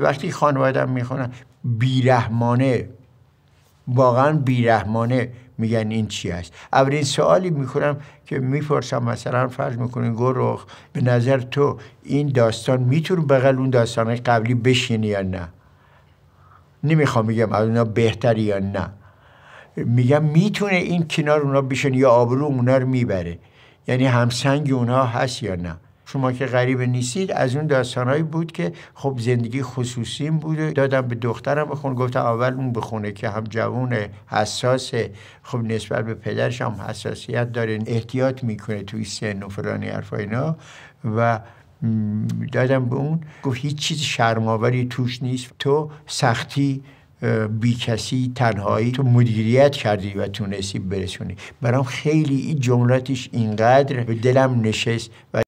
وقتی خانوادم میخونن بیرحمانه واقعا بیرحمانه میگن این چی است اولین سوالی میکنم که میپرسم مثلا فرض میکنین گروخ به نظر تو این داستان میتونه بغل اون داستان قبلی بشینه یا نه نمیخوام میگم از اونا بهتری یا نه میگم میتونه این کنار اونا بشین یا آبرو اونا رو میبره یعنی همسنگ اونها هست یا نه شما که غریب نیستید از اون داستانهایی بود که خب زندگی خصوصیم بود دادم به دخترم بخون گفتم اول اون بخونه که هم جوون حساسه خب نسبت به پدرش هم حساسیت داره احتیاط میکنه توی سن و فلانی حرفا اینا و دادم به اون گفت هیچ چیز شرماوری توش نیست تو سختی بی کسی تنهایی تو مدیریت کردی و تونستی برسونی برام خیلی این جملاتش اینقدر به دلم نشست و